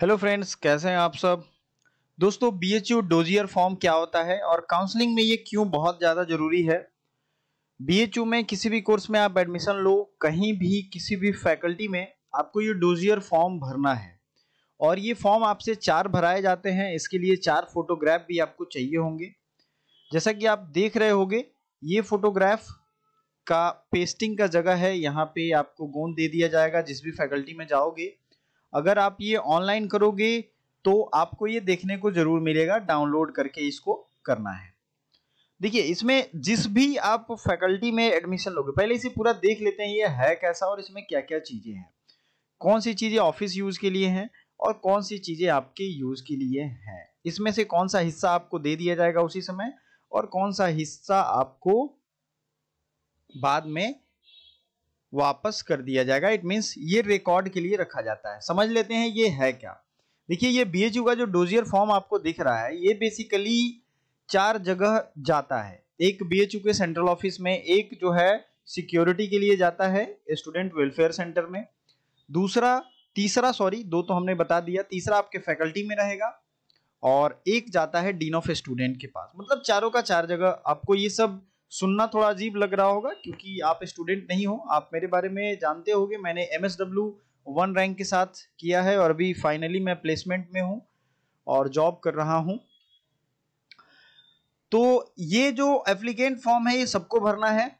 hello friends कैसे हैं आप सब दोस्तों B H U dossier form क्या होता है और काउंसलिंग में ये क्यों बहुत ज़्यादा ज़रूरी है बी एच यू में किसी भी कोर्स में आप एडमिशन लो कहीं भी किसी भी फैकल्टी में आपको ये डोजियर फॉर्म भरना है और ये फॉर्म आपसे चार भराए जाते हैं इसके लिए चार फोटोग्राफ भी आपको चाहिए होंगे जैसा कि आप देख रहे होंगे ये फोटोग्राफ का पेस्टिंग का जगह है यहाँ पे आपको गोंद दे दिया जाएगा जिस भी फैकल्टी में जाओगे अगर आप ये ऑनलाइन करोगे तो आपको ये देखने को जरूर मिलेगा डाउनलोड करके इसको करना है देखिए इसमें जिस भी आप फैकल्टी में एडमिशन लोगे पहले इसे पूरा देख लेते हैं ये है कैसा और इसमें क्या क्या चीज़ें हैं कौन सी चीज़ें ऑफिस यूज़ के लिए हैं और कौन सी चीज़ें आपके यूज़ के लिए हैं इसमें से कौन सा हिस्सा आपको दे दिया जाएगा उसी समय और कौन सा हिस्सा आपको बाद में वापस कर दिया जाएगा इट मीन्स ये रिकॉर्ड के लिए रखा जाता है समझ लेते हैं ये है क्या देखिए ये बी का जो डोजियर फॉर्म आपको दिख रहा है ये बेसिकली चार जगह जाता है एक बी के सेंट्रल ऑफिस में एक जो है सिक्योरिटी के लिए जाता है स्टूडेंट वेलफेयर सेंटर में दूसरा तीसरा सॉरी दो तो हमने बता दिया तीसरा आपके फैकल्टी में रहेगा और एक जाता है डीन ऑफ स्टूडेंट के पास मतलब चारों का चार जगह आपको ये सब सुनना थोड़ा अजीब लग रहा होगा क्योंकि आप स्टूडेंट नहीं हो आप मेरे बारे में जानते होंगे मैंने M S W one rank के साथ किया है और अभी फाइनली मैं प्लेसमेंट में हूँ और जॉब कर रहा हूँ तो ये जो एप्लीकेंट फॉर्म है ये सबको भरना है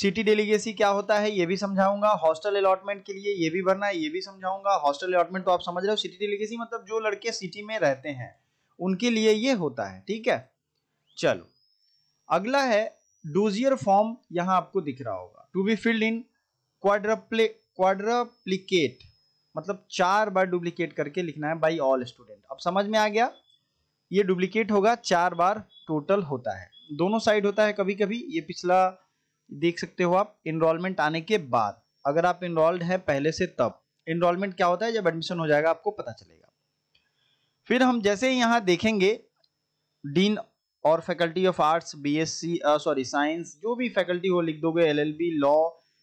सिटी डेलीगेसी क्या होता है ये भी समझाऊंगा हॉस्टल अलॉटमेंट के लिए ये भी भरना है ये भी समझाऊंगा हॉस्टल अलॉटमेंट तो आप समझ रहे हो सिटी डेलीगेसी मतलब जो लड़के सिटी में रहते हैं उनके लिए ये होता है ठीक है चलो अगला है डोजियर फॉर्म यहां आपको दिख रहा होगा to be filled in quadruple quadruplicate मतलब चार बार डुप्लीकेट करके लिखना है बाई ऑल स्टूडेंट अब समझ में आ गया ये डुप्लीकेट होगा चार बार टोटल होता है दोनों साइड होता है कभी कभी ये पिछला देख सकते हो आप इनरोलमेंट आने के बाद अगर आप इनरोल्ड हैं पहले से तब इनरोलमेंट क्या होता है जब एडमिशन हो जाएगा आपको पता चलेगा फिर हम जैसे ही देखेंगे डीन और faculty of arts BSc sorry science जो भी फैकल्टी हो लिख दोगे एलएलबी लॉ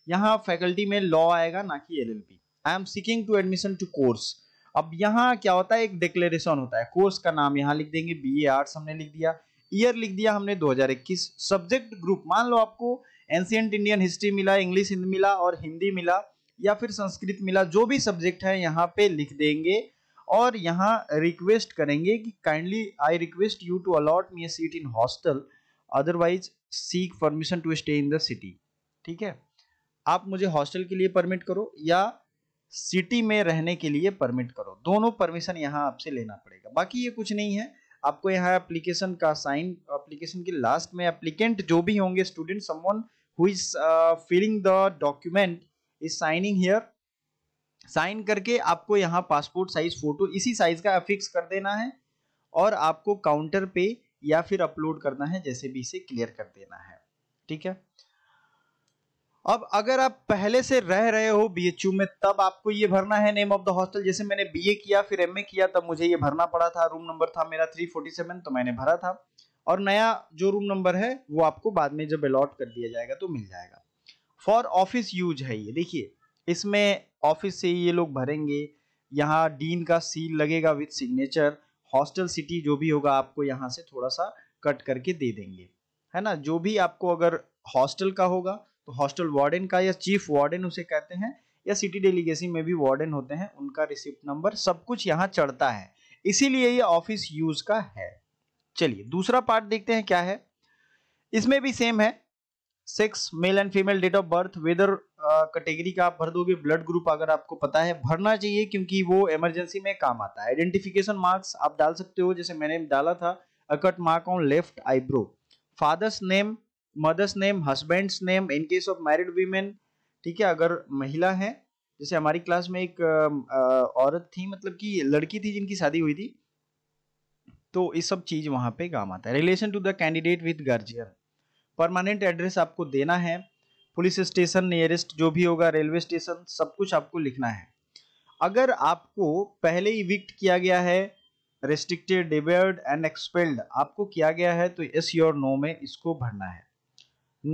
यहाँ फैकल्टी में लॉ आएगा ना कि LLB I am seeking to admission to course अब यहाँ क्या होता है एक डिक्लेरेशन होता है कोर्स का नाम यहाँ लिख देंगे बी ए आर्ट्स हमने लिख दिया ईयर लिख दिया हमने इक्कीस सब्जेक्ट ग्रुप मान लो आपको एंशियंट इंडियन हिस्ट्री मिला इंग्लिश मिला और हिंदी मिला या फिर संस्कृत मिला जो भी सब्जेक्ट है यहाँ पे लिख देंगे और यहाँ रिक्वेस्ट करेंगे कि kindly I request you to allot me a seat in hostel otherwise seek permission to stay in the city ठीक है आप मुझे हॉस्टल के लिए परमिट करो या सिटी में रहने के लिए परमिट करो दोनों परमिशन यहाँ आपसे लेना पड़ेगा बाकी ये कुछ नहीं है आपको यहाँ एप्लीकेशन का साइन एप्लीकेशन के लास्ट में एप्लीकेंट जो भी होंगे student someone who is filling the document is signing here sign करके आपको यहाँ पासपोर्ट साइज फोटो इसी साइज का फिक्स कर देना है और आपको काउंटर पे या फिर अपलोड करना है जैसे भी इसे क्लियर कर देना है ठीक है अब अगर आप पहले से रह रहे हो बीएचयू में तब आपको ये भरना है नेम ऑफ द हॉस्टल जैसे मैंने बीए किया फिर एमए किया तब मुझे ये भरना पड़ा था रूम नंबर था मेरा 347 तो मैंने भरा था और नया जो रूम नंबर है वो आपको बाद में जब अलॉट कर दिया जाएगा तो मिल जाएगा फॉर ऑफिस यूज है ये देखिए इसमें ऑफिस से ये लोग भरेंगे यहाँ डीन का सील लगेगा विथ सिग्नेचर हॉस्टल सिटी जो भी होगा आपको यहाँ से थोड़ा सा कट करके दे देंगे है ना जो भी आपको अगर हॉस्टल का होगा तो हॉस्टल वार्डन का या चीफ वार्डन उसे कहते हैं या सिटी डेलीगेसी में भी वार्डन होते हैं उनका रिसिप्ट नंबर सब कुछ यहाँ चढ़ता है इसीलिए ये ऑफिस यूज का है चलिए दूसरा पार्ट देखते हैं क्या है इसमें भी सेम है six male and female date of birth whether category का आप भर दोगे ब्लड ग्रुप अगर आपको पता है भरना चाहिए क्योंकि वो इमरजेंसी में काम आता है आइडेंटिफिकेशन मार्क्स आप डाल सकते हो जैसे मैंने डाला था a cut mark on left eyebrow father's name mother's name husband's name in case of married women ठीक है अगर महिला है जैसे हमारी क्लास में एक औरत थी मतलब कि लड़की थी जिनकी शादी हुई थी तो ये सब चीज वहां पे काम आता है relation to the candidate with guardian permanent address आपको देना है पुलिस स्टेशन नियरेस्ट जो भी होगा रेलवे स्टेशन सब कुछ आपको लिखना है अगर आपको पहले विक्ट किया गया है रेस्ट्रिक्टेड डिबेयर्ड एंड एक्सपेल्ड आपको किया गया है तो यस योर नो में इसको भरना है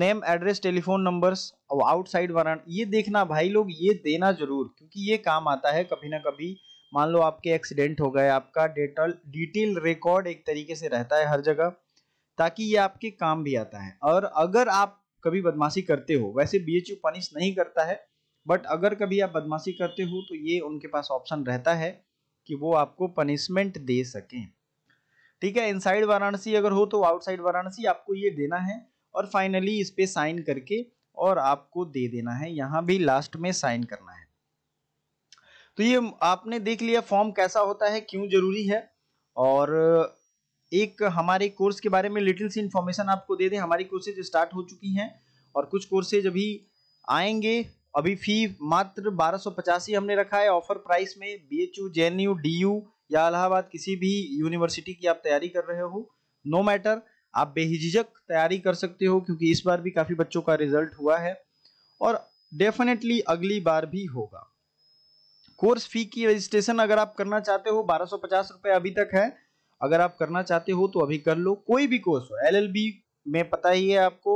name address telephone numbers outside warrant ये देखना भाई लोग ये देना जरूर क्योंकि ये काम आता है कभी ना कभी मान लो आपके एक्सीडेंट हो गए आपका डेटल डिटेल रिकॉर्ड एक तरीके से रहता है हर जगह ताकि ये आपके काम भी आता है और अगर आप कभी बदमाशी करते हो वैसे बी एच पनिश नहीं करता है बट अगर कभी आप बदमाशी करते हो तो ये उनके पास ऑप्शन रहता है कि वो आपको पनिशमेंट दे सकें ठीक है इनसाइड वाराणसी अगर हो तो आउटसाइड वाराणसी आपको ये देना है और फाइनली इस पर साइन करके और आपको दे देना है यहाँ भी लास्ट में साइन करना है तो ये आपने देख लिया फॉर्म कैसा होता है क्यों जरूरी है और एक हमारे कोर्स के बारे में लिटिल सी इन्फॉर्मेशन आपको दे दें हमारी कोर्सेज स्टार्ट हो चुकी हैं और कुछ कोर्सेज अभी आएंगे अभी फी मात्र बारह हमने रखा है ऑफर प्राइस में B H U J N U D U या इलाहाबाद किसी भी यूनिवर्सिटी की आप तैयारी कर रहे हो नो मैटर आप बेहिजिजक तैयारी कर सकते हो क्योंकि इस बार भी काफ़ी बच्चों का रिजल्ट हुआ है और डेफिनेटली अगली बार भी होगा कोर्स फी की रजिस्ट्रेशन अगर आप करना चाहते हो बारह सौ पचास रुपये अभी तक है अगर आप करना चाहते हो तो अभी कर लो कोई भी कोर्स हो एल में पता ही है आपको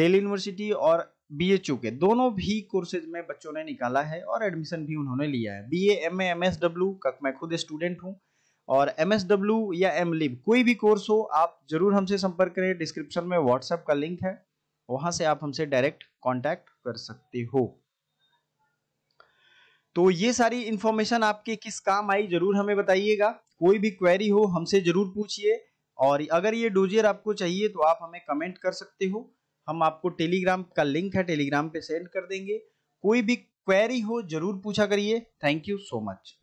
डेली यूनिवर्सिटी और बीएचयू के दोनों भी कोर्सेज में बच्चों ने निकाला है और एडमिशन भी उन्होंने लिया है B A M M S W का मैं खुद स्टूडेंट हूँ और एम एस डब्ल्यू या एम लिब e कोई भी कोर्स हो आप जरूर हमसे संपर्क करें डिस्क्रिप्शन में व्हाट्सएप का लिंक है वहाँ से आप हमसे डायरेक्ट कॉन्टैक्ट कर सकते हो तो ये सारी इंफॉर्मेशन आपके किस काम आई जरूर हमें बताइएगा कोई भी क्वेरी हो हमसे जरूर पूछिए और अगर ये डोजियर आपको चाहिए तो आप हमें कमेंट कर सकते हो हम आपको टेलीग्राम का लिंक है टेलीग्राम पे सेंड कर देंगे कोई भी क्वेरी हो जरूर पूछा करिए थैंक यू सो मच